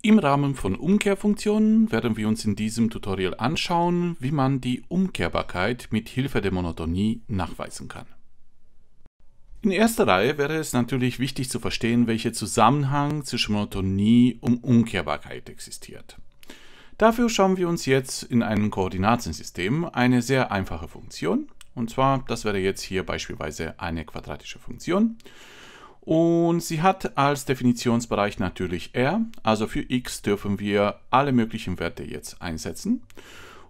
Im Rahmen von Umkehrfunktionen werden wir uns in diesem Tutorial anschauen, wie man die Umkehrbarkeit mit Hilfe der Monotonie nachweisen kann. In erster Reihe wäre es natürlich wichtig zu verstehen, welcher Zusammenhang zwischen Monotonie und Umkehrbarkeit existiert. Dafür schauen wir uns jetzt in einem Koordinatensystem eine sehr einfache Funktion, und zwar, das wäre jetzt hier beispielsweise eine quadratische Funktion, und sie hat als Definitionsbereich natürlich R, also für x dürfen wir alle möglichen Werte jetzt einsetzen.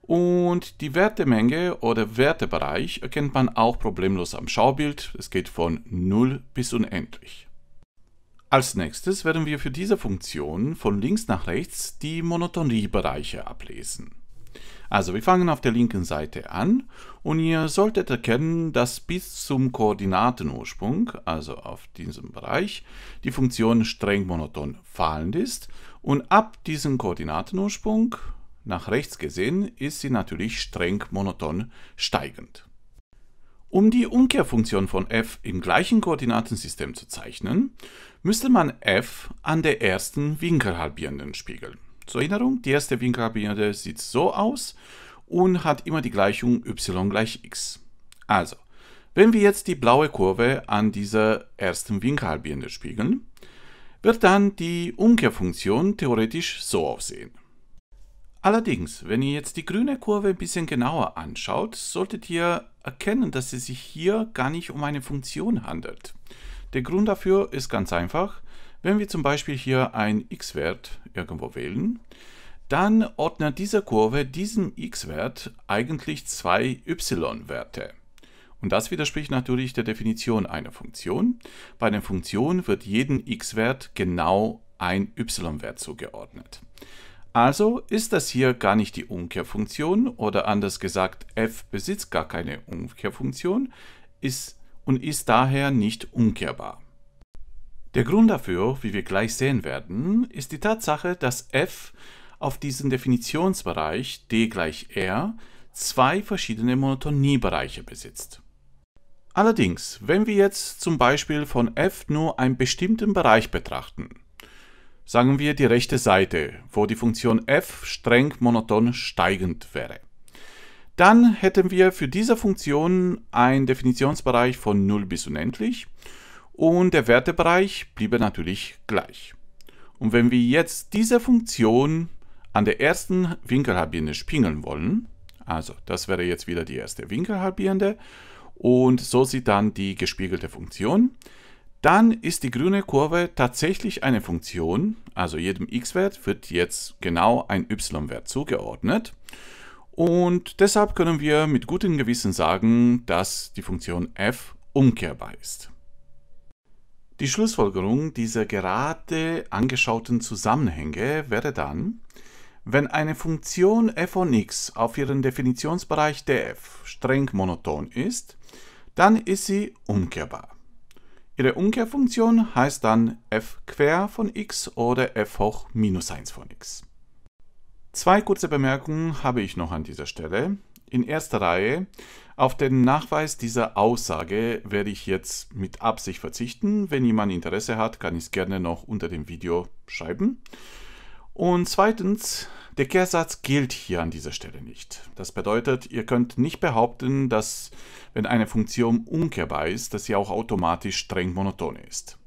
Und die Wertemenge oder Wertebereich erkennt man auch problemlos am Schaubild. Es geht von 0 bis unendlich. Als nächstes werden wir für diese Funktion von links nach rechts die Monotoniebereiche ablesen. Also wir fangen auf der linken Seite an und ihr solltet erkennen, dass bis zum Koordinatenursprung, also auf diesem Bereich, die Funktion streng monoton fallend ist und ab diesem Koordinatenursprung, nach rechts gesehen, ist sie natürlich streng monoton steigend. Um die Umkehrfunktion von f im gleichen Koordinatensystem zu zeichnen, müsste man f an der ersten winkelhalbierenden spiegeln. Zur Erinnerung, die erste Winkelkabinette sieht so aus und hat immer die Gleichung y gleich x. Also, wenn wir jetzt die blaue Kurve an dieser ersten Winkelhalbierende spiegeln, wird dann die Umkehrfunktion theoretisch so aussehen. Allerdings, wenn ihr jetzt die grüne Kurve ein bisschen genauer anschaut, solltet ihr erkennen, dass es sich hier gar nicht um eine Funktion handelt. Der Grund dafür ist ganz einfach. Wenn wir zum Beispiel hier einen x-Wert irgendwo wählen, dann ordnet diese Kurve diesem x-Wert eigentlich zwei y-Werte. Und das widerspricht natürlich der Definition einer Funktion. Bei einer Funktion wird jedem x-Wert genau ein y-Wert zugeordnet. Also ist das hier gar nicht die Umkehrfunktion oder anders gesagt, f besitzt gar keine Umkehrfunktion ist und ist daher nicht umkehrbar. Der Grund dafür, wie wir gleich sehen werden, ist die Tatsache, dass f auf diesem Definitionsbereich d gleich r zwei verschiedene Monotoniebereiche besitzt. Allerdings, wenn wir jetzt zum Beispiel von f nur einen bestimmten Bereich betrachten, sagen wir die rechte Seite, wo die Funktion f streng monoton steigend wäre, dann hätten wir für diese Funktion einen Definitionsbereich von 0 bis unendlich und der Wertebereich bliebe natürlich gleich. Und wenn wir jetzt diese Funktion an der ersten Winkelhalbierende spiegeln wollen, also das wäre jetzt wieder die erste Winkelhalbierende und so sieht dann die gespiegelte Funktion, dann ist die grüne Kurve tatsächlich eine Funktion, also jedem x-Wert wird jetzt genau ein y-Wert zugeordnet. Und deshalb können wir mit gutem Gewissen sagen, dass die Funktion f umkehrbar ist. Die Schlussfolgerung dieser gerade angeschauten Zusammenhänge wäre dann, wenn eine Funktion f von x auf ihren Definitionsbereich df streng monoton ist, dann ist sie umkehrbar. Ihre Umkehrfunktion heißt dann f quer von x oder f hoch minus 1 von x. Zwei kurze Bemerkungen habe ich noch an dieser Stelle. In erster Reihe, auf den Nachweis dieser Aussage werde ich jetzt mit Absicht verzichten. Wenn jemand Interesse hat, kann ich es gerne noch unter dem Video schreiben. Und zweitens, der Kehrsatz gilt hier an dieser Stelle nicht. Das bedeutet, ihr könnt nicht behaupten, dass wenn eine Funktion umkehrbar ist, dass sie auch automatisch streng monoton ist.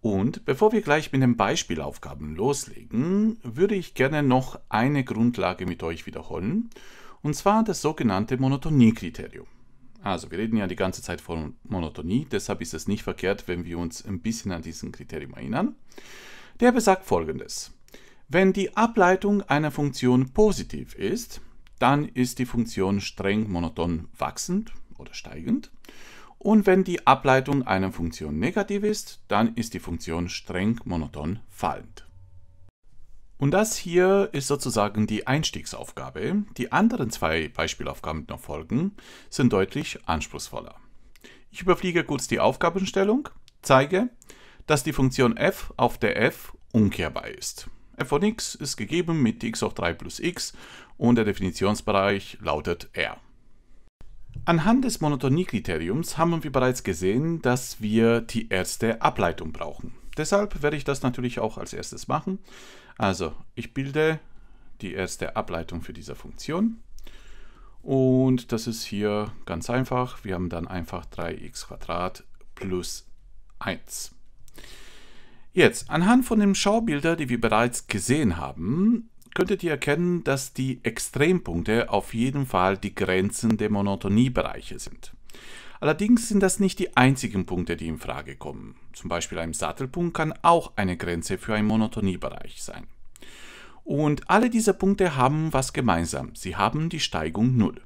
Und bevor wir gleich mit den Beispielaufgaben loslegen, würde ich gerne noch eine Grundlage mit euch wiederholen. Und zwar das sogenannte Monotoniekriterium. Also wir reden ja die ganze Zeit von Monotonie, deshalb ist es nicht verkehrt, wenn wir uns ein bisschen an diesen Kriterium erinnern. Der besagt folgendes. Wenn die Ableitung einer Funktion positiv ist, dann ist die Funktion streng monoton wachsend oder steigend. Und wenn die Ableitung einer Funktion negativ ist, dann ist die Funktion streng monoton fallend. Und das hier ist sozusagen die Einstiegsaufgabe. Die anderen zwei Beispielaufgaben, die noch folgen, sind deutlich anspruchsvoller. Ich überfliege kurz die Aufgabenstellung, zeige, dass die Funktion f auf der f umkehrbar ist. f von x ist gegeben mit x hoch 3 plus x und der Definitionsbereich lautet r. Anhand des Monotoniekriteriums haben wir bereits gesehen, dass wir die erste Ableitung brauchen. Deshalb werde ich das natürlich auch als erstes machen. Also ich bilde die erste Ableitung für diese Funktion. Und das ist hier ganz einfach. Wir haben dann einfach 3x plus 1. Jetzt, anhand von den Schaubilder, die wir bereits gesehen haben, könntet ihr erkennen, dass die Extrempunkte auf jeden Fall die Grenzen der Monotoniebereiche sind. Allerdings sind das nicht die einzigen Punkte, die in Frage kommen. Zum Beispiel ein Sattelpunkt kann auch eine Grenze für einen Monotoniebereich sein. Und alle diese Punkte haben was gemeinsam. Sie haben die Steigung 0.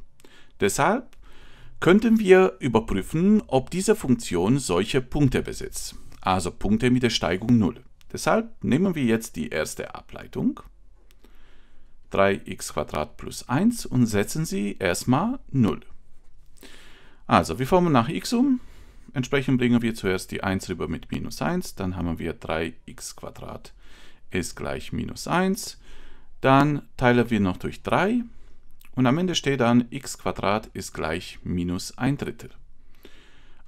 Deshalb könnten wir überprüfen, ob diese Funktion solche Punkte besitzt. Also Punkte mit der Steigung 0. Deshalb nehmen wir jetzt die erste Ableitung. 3x plus 1 und setzen sie erstmal 0. Also, wir formen nach x um. Entsprechend bringen wir zuerst die 1 rüber mit minus 1. Dann haben wir 3x ist gleich minus 1. Dann teilen wir noch durch 3. Und am Ende steht dann x ist gleich minus 1 Drittel.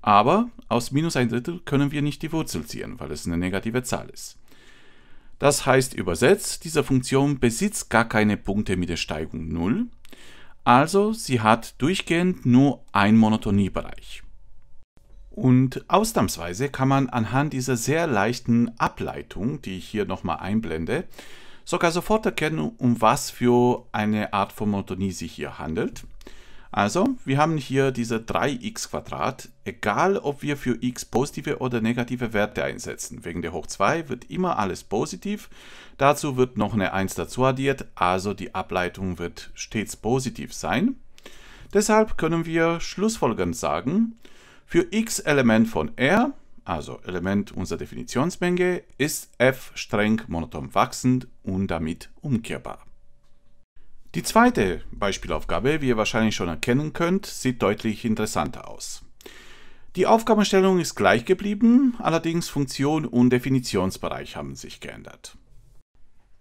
Aber aus minus 1 Drittel können wir nicht die Wurzel ziehen, weil es eine negative Zahl ist. Das heißt übersetzt, diese Funktion besitzt gar keine Punkte mit der Steigung 0, also sie hat durchgehend nur einen Monotoniebereich. Und ausnahmsweise kann man anhand dieser sehr leichten Ableitung, die ich hier nochmal einblende, sogar sofort erkennen, um was für eine Art von Monotonie sich hier handelt. Also, wir haben hier diese 3x, egal ob wir für x positive oder negative Werte einsetzen. Wegen der hoch 2 wird immer alles positiv. Dazu wird noch eine 1 dazu addiert, also die Ableitung wird stets positiv sein. Deshalb können wir schlussfolgernd sagen, für x Element von R, also Element unserer Definitionsmenge, ist f streng monoton wachsend und damit umkehrbar. Die zweite Beispielaufgabe, wie ihr wahrscheinlich schon erkennen könnt, sieht deutlich interessanter aus. Die Aufgabenstellung ist gleich geblieben, allerdings Funktion und Definitionsbereich haben sich geändert.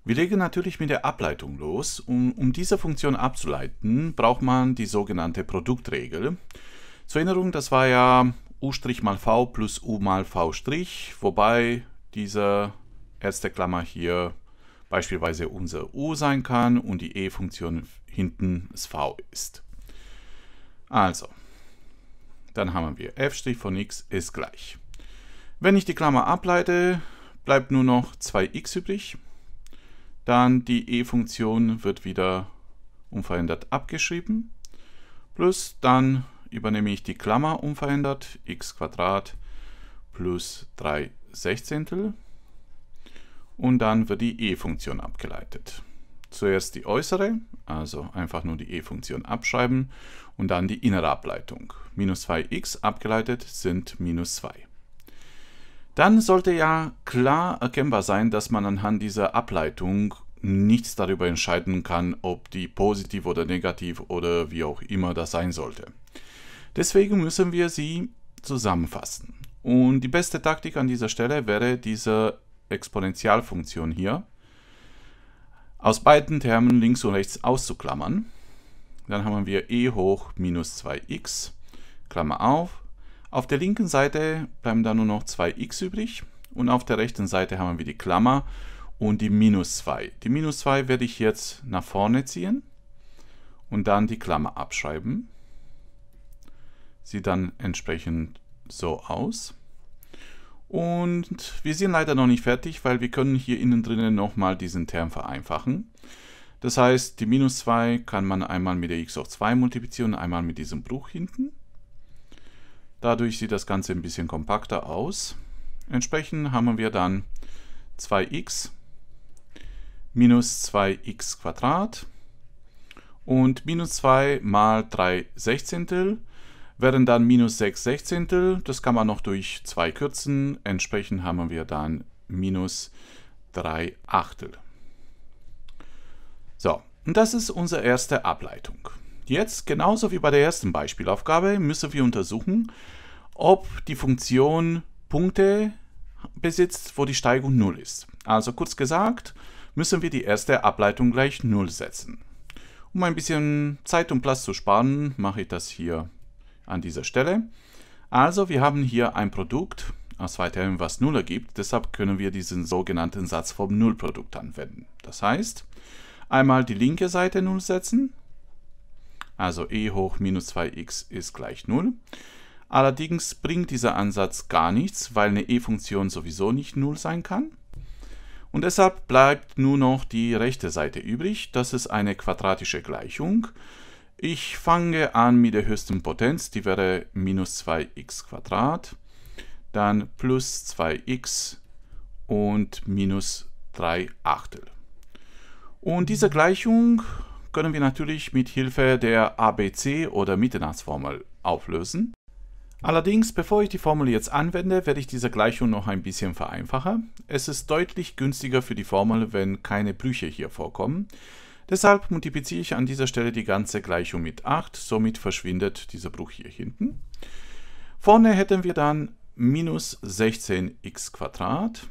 Wir legen natürlich mit der Ableitung los und um diese Funktion abzuleiten, braucht man die sogenannte Produktregel. Zur Erinnerung, das war ja u' mal v plus u mal v', wobei diese erste Klammer hier beispielsweise unser u sein kann und die e-Funktion hinten das v ist. Also, dann haben wir f' von x ist gleich. Wenn ich die Klammer ableite, bleibt nur noch 2x übrig. Dann die e-Funktion wird wieder unverändert abgeschrieben. Plus dann übernehme ich die Klammer unverändert, x plus 3 Sechzehntel und dann wird die E-Funktion abgeleitet. Zuerst die äußere, also einfach nur die E-Funktion abschreiben und dann die innere Ableitung. Minus 2x abgeleitet sind minus 2. Dann sollte ja klar erkennbar sein, dass man anhand dieser Ableitung nichts darüber entscheiden kann, ob die positiv oder negativ oder wie auch immer das sein sollte. Deswegen müssen wir sie zusammenfassen. Und die beste Taktik an dieser Stelle wäre, diese Exponentialfunktion hier aus beiden Termen links und rechts auszuklammern. Dann haben wir e hoch minus 2x, Klammer auf. Auf der linken Seite bleiben dann nur noch 2x übrig und auf der rechten Seite haben wir die Klammer und die minus 2. Die minus 2 werde ich jetzt nach vorne ziehen und dann die Klammer abschreiben. Sieht dann entsprechend so aus. Und wir sind leider noch nicht fertig, weil wir können hier innen drinnen nochmal diesen Term vereinfachen. Das heißt, die minus 2 kann man einmal mit der x hoch 2 multiplizieren, einmal mit diesem Bruch hinten. Dadurch sieht das Ganze ein bisschen kompakter aus. Entsprechend haben wir dann 2x minus 2x Quadrat und minus 2 mal 3 Sechzehntel wären dann minus 6 Sechzehntel. Das kann man noch durch 2 kürzen. Entsprechend haben wir dann minus 3 Achtel. So, und das ist unsere erste Ableitung. Jetzt, genauso wie bei der ersten Beispielaufgabe, müssen wir untersuchen, ob die Funktion Punkte besitzt, wo die Steigung 0 ist. Also kurz gesagt, müssen wir die erste Ableitung gleich 0 setzen. Um ein bisschen Zeit und Platz zu sparen, mache ich das hier an dieser Stelle. Also wir haben hier ein Produkt aus zwei Teilen, was 0 ergibt. Deshalb können wir diesen sogenannten Satz vom Nullprodukt anwenden. Das heißt, einmal die linke Seite 0 setzen, also e hoch minus 2x ist gleich 0. Allerdings bringt dieser Ansatz gar nichts, weil eine e-Funktion sowieso nicht 0 sein kann. Und deshalb bleibt nur noch die rechte Seite übrig. Das ist eine quadratische Gleichung. Ich fange an mit der höchsten Potenz, die wäre minus 2x Quadrat, dann plus 2x und minus 3 Achtel. Und diese Gleichung können wir natürlich mit Hilfe der ABC- oder Mittenachsformel auflösen. Allerdings, bevor ich die Formel jetzt anwende, werde ich diese Gleichung noch ein bisschen vereinfachen. Es ist deutlich günstiger für die Formel, wenn keine Brüche hier vorkommen. Deshalb multipliziere ich an dieser Stelle die ganze Gleichung mit 8, somit verschwindet dieser Bruch hier hinten. Vorne hätten wir dann minus 16x,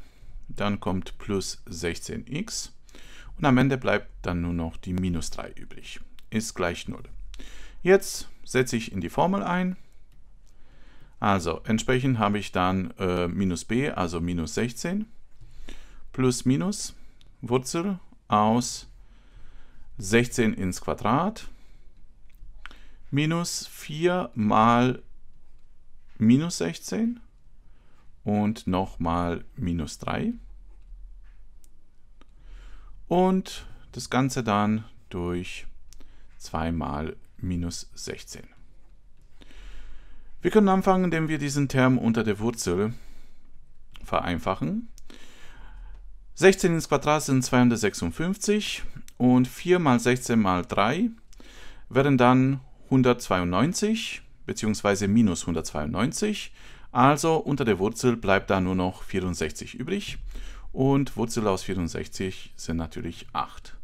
dann kommt plus 16x und am Ende bleibt dann nur noch die minus 3 übrig, ist gleich 0. Jetzt setze ich in die Formel ein. Also entsprechend habe ich dann äh, minus b, also minus 16, plus minus Wurzel aus 16 ins Quadrat minus 4 mal minus 16 und nochmal minus 3. Und das Ganze dann durch 2 mal minus 16. Wir können anfangen, indem wir diesen Term unter der Wurzel vereinfachen. 16 ins Quadrat sind 256 und 4 mal 16 mal 3 wären dann 192 bzw. minus 192. Also unter der Wurzel bleibt da nur noch 64 übrig und Wurzel aus 64 sind natürlich 8.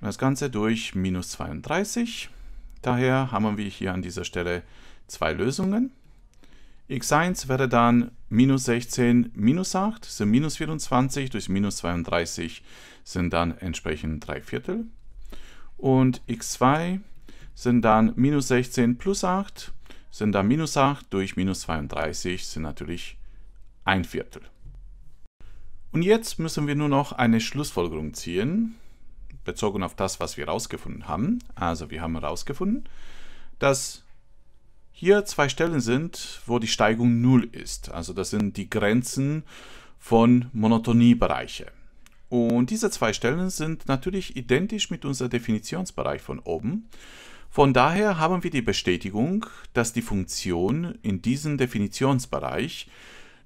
Und das Ganze durch minus 32. Daher haben wir hier an dieser Stelle zwei Lösungen. x1 wäre dann minus 16 minus 8 sind minus 24, durch minus 32 sind dann entsprechend 3 Viertel. Und x2 sind dann minus 16 plus 8 sind dann minus 8 durch minus 32 sind natürlich 1 Viertel. Und jetzt müssen wir nur noch eine Schlussfolgerung ziehen, bezogen auf das, was wir herausgefunden haben. Also wir haben herausgefunden, dass hier zwei Stellen sind, wo die Steigung 0 ist. Also das sind die Grenzen von Monotoniebereiche. Und diese zwei Stellen sind natürlich identisch mit unserem Definitionsbereich von oben. Von daher haben wir die Bestätigung, dass die Funktion in diesem Definitionsbereich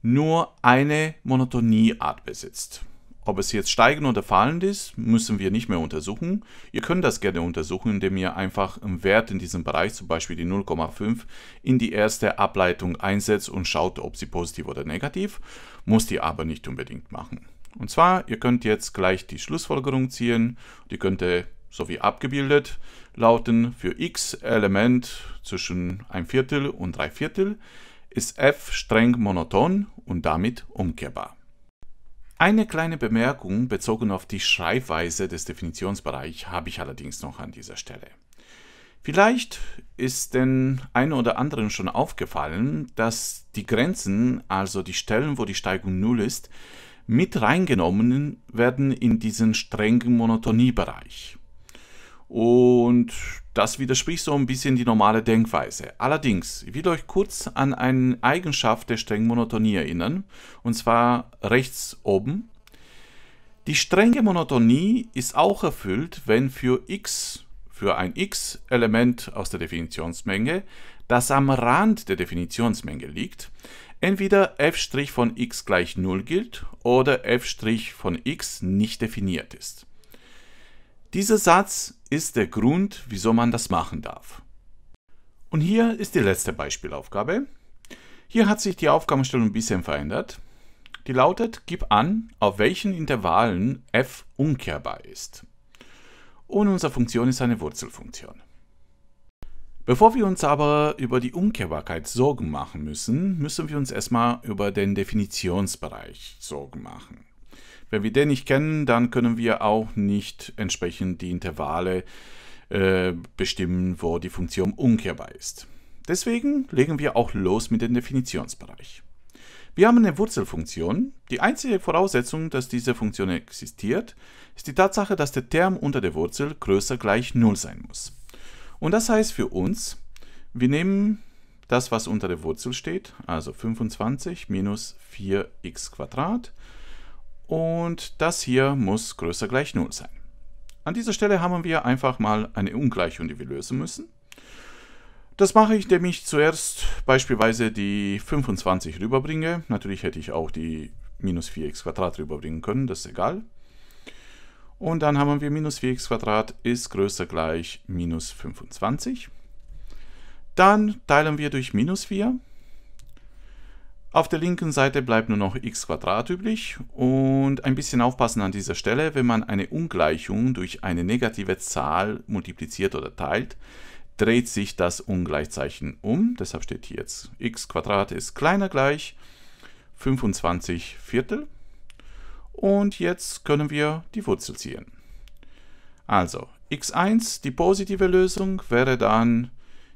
nur eine Monotonieart besitzt. Ob es jetzt steigend oder fallend ist, müssen wir nicht mehr untersuchen. Ihr könnt das gerne untersuchen, indem ihr einfach einen Wert in diesem Bereich, zum Beispiel die 0,5, in die erste Ableitung einsetzt und schaut, ob sie positiv oder negativ. Muss die aber nicht unbedingt machen. Und zwar, ihr könnt jetzt gleich die Schlussfolgerung ziehen. Die könnte, so wie abgebildet, lauten, für x Element zwischen 1 Viertel und 3 Viertel ist f streng monoton und damit umkehrbar. Eine kleine Bemerkung bezogen auf die Schreibweise des Definitionsbereichs habe ich allerdings noch an dieser Stelle. Vielleicht ist den einen oder anderen schon aufgefallen, dass die Grenzen, also die Stellen, wo die Steigung Null ist, mit reingenommen werden in diesen strengen Monotoniebereich. Und das widerspricht so ein bisschen die normale Denkweise. Allerdings, ich will euch kurz an eine Eigenschaft der strengen Monotonie erinnern, und zwar rechts oben. Die strenge Monotonie ist auch erfüllt, wenn für x, für ein x-Element aus der Definitionsmenge, das am Rand der Definitionsmenge liegt, entweder f' von x gleich 0 gilt oder f' von x nicht definiert ist. Dieser Satz ist der Grund, wieso man das machen darf. Und hier ist die letzte Beispielaufgabe. Hier hat sich die Aufgabenstellung ein bisschen verändert. Die lautet, gib an, auf welchen Intervallen f umkehrbar ist. Und unsere Funktion ist eine Wurzelfunktion. Bevor wir uns aber über die Umkehrbarkeit Sorgen machen müssen, müssen wir uns erstmal über den Definitionsbereich Sorgen machen. Wenn wir den nicht kennen, dann können wir auch nicht entsprechend die Intervalle äh, bestimmen, wo die Funktion umkehrbar ist. Deswegen legen wir auch los mit dem Definitionsbereich. Wir haben eine Wurzelfunktion. Die einzige Voraussetzung, dass diese Funktion existiert, ist die Tatsache, dass der Term unter der Wurzel größer gleich 0 sein muss. Und das heißt für uns, wir nehmen das, was unter der Wurzel steht, also 25 minus 4x und das hier muss größer gleich 0 sein. An dieser Stelle haben wir einfach mal eine Ungleichung, die wir lösen müssen. Das mache ich, indem ich zuerst beispielsweise die 25 rüberbringe. Natürlich hätte ich auch die minus 4x rüberbringen können, das ist egal. Und dann haben wir minus 4x ist größer gleich minus 25. Dann teilen wir durch minus 4 auf der linken Seite bleibt nur noch x übrig und ein bisschen aufpassen an dieser Stelle, wenn man eine Ungleichung durch eine negative Zahl multipliziert oder teilt, dreht sich das Ungleichzeichen um. Deshalb steht hier jetzt x ist kleiner gleich 25 Viertel. Und jetzt können wir die Wurzel ziehen. Also x1, die positive Lösung, wäre dann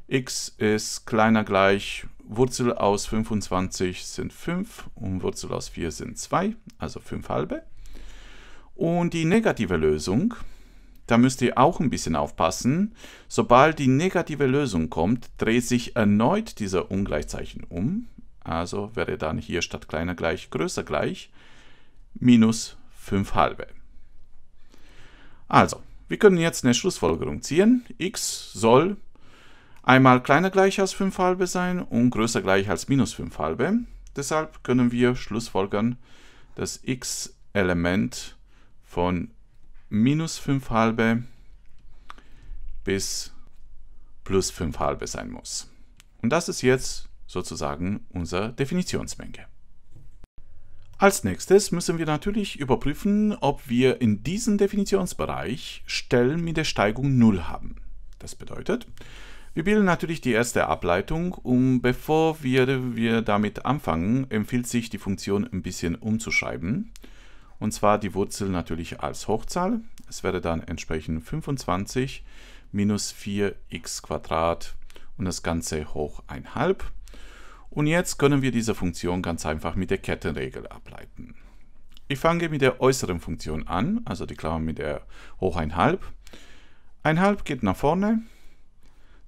x ist kleiner gleich Wurzel aus 25 sind 5 und Wurzel aus 4 sind 2, also 5 halbe. Und die negative Lösung, da müsst ihr auch ein bisschen aufpassen. Sobald die negative Lösung kommt, dreht sich erneut dieser Ungleichzeichen um. Also wäre dann hier statt kleiner gleich größer gleich minus 5 halbe. Also, wir können jetzt eine Schlussfolgerung ziehen. x soll einmal kleiner gleich als 5 halbe sein und größer gleich als minus 5 halbe. Deshalb können wir schlussfolgern, dass x-Element von minus 5 halbe bis plus 5 halbe sein muss. Und das ist jetzt sozusagen unsere Definitionsmenge. Als nächstes müssen wir natürlich überprüfen, ob wir in diesem Definitionsbereich Stellen mit der Steigung 0 haben. Das bedeutet, wir bilden natürlich die erste Ableitung und bevor wir, wir damit anfangen, empfiehlt sich die Funktion ein bisschen umzuschreiben. Und zwar die Wurzel natürlich als Hochzahl. Es wäre dann entsprechend 25 minus 4x und das Ganze hoch 1,5. Und jetzt können wir diese Funktion ganz einfach mit der Kettenregel ableiten. Ich fange mit der äußeren Funktion an, also die Klammer mit der hoch 1,5. 1,5 geht nach vorne,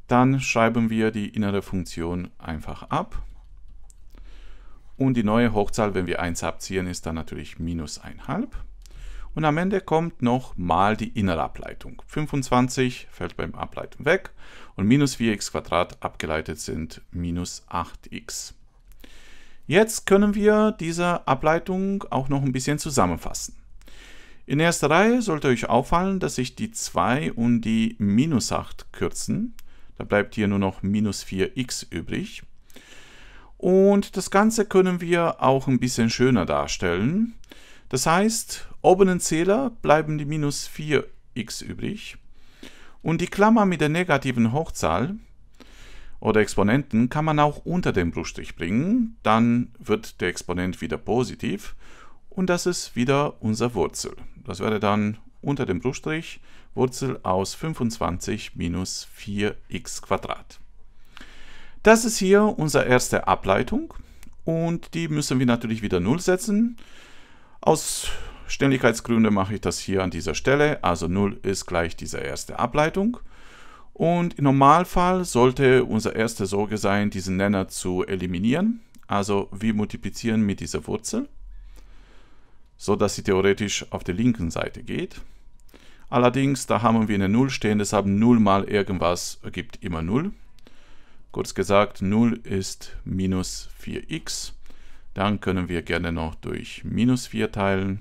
dann schreiben wir die innere Funktion einfach ab. Und die neue Hochzahl, wenn wir 1 abziehen, ist dann natürlich minus 1,5. Und am Ende kommt noch mal die innere Ableitung. 25 fällt beim Ableiten weg und minus 4x abgeleitet sind minus 8x. Jetzt können wir diese Ableitung auch noch ein bisschen zusammenfassen. In erster Reihe sollte euch auffallen, dass sich die 2 und die minus 8 kürzen. Da bleibt hier nur noch minus 4x übrig. Und das Ganze können wir auch ein bisschen schöner darstellen. Das heißt, oben im Zähler bleiben die minus 4x übrig. Und die Klammer mit der negativen Hochzahl oder Exponenten kann man auch unter den Bruchstrich bringen. Dann wird der Exponent wieder positiv und das ist wieder unser Wurzel. Das wäre dann unter dem Bruchstrich Wurzel aus 25 minus 4x. Das ist hier unsere erste Ableitung und die müssen wir natürlich wieder 0 setzen. Aus Ständigkeitsgründen mache ich das hier an dieser Stelle, also 0 ist gleich diese erste Ableitung. Und im Normalfall sollte unsere erste Sorge sein, diesen Nenner zu eliminieren. Also wir multiplizieren mit dieser Wurzel, so dass sie theoretisch auf der linken Seite geht. Allerdings, da haben wir eine 0 stehen, deshalb 0 mal irgendwas ergibt immer 0. Kurz gesagt, 0 ist minus 4x. Dann können wir gerne noch durch minus 4 teilen.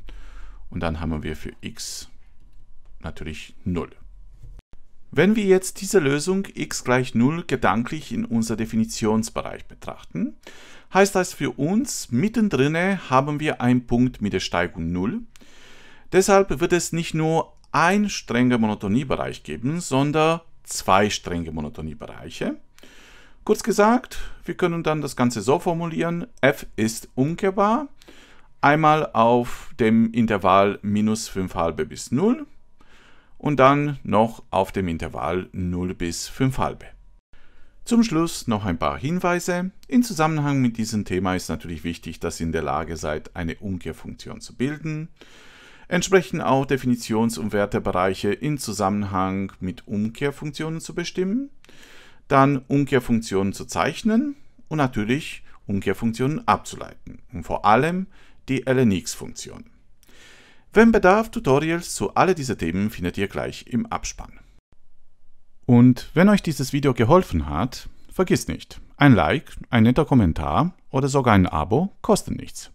Und dann haben wir für x natürlich 0. Wenn wir jetzt diese Lösung x gleich 0 gedanklich in unser Definitionsbereich betrachten, heißt das für uns, mittendrin haben wir einen Punkt mit der Steigung 0. Deshalb wird es nicht nur ein strenger Monotoniebereich geben, sondern zwei strenge Monotoniebereiche. Kurz gesagt, wir können dann das Ganze so formulieren, f ist umkehrbar, einmal auf dem Intervall minus 5 halbe bis 0 und dann noch auf dem Intervall 0 bis 5 halbe. Zum Schluss noch ein paar Hinweise. In Zusammenhang mit diesem Thema ist natürlich wichtig, dass ihr in der Lage seid, eine Umkehrfunktion zu bilden entsprechend auch Definitions- und Wertebereiche in Zusammenhang mit Umkehrfunktionen zu bestimmen, dann Umkehrfunktionen zu zeichnen und natürlich Umkehrfunktionen abzuleiten und vor allem die LNX-Funktion. Wenn Bedarf, Tutorials zu alle diese Themen findet ihr gleich im Abspann. Und wenn euch dieses Video geholfen hat, vergiss nicht, ein Like, ein netter Kommentar oder sogar ein Abo kostet nichts.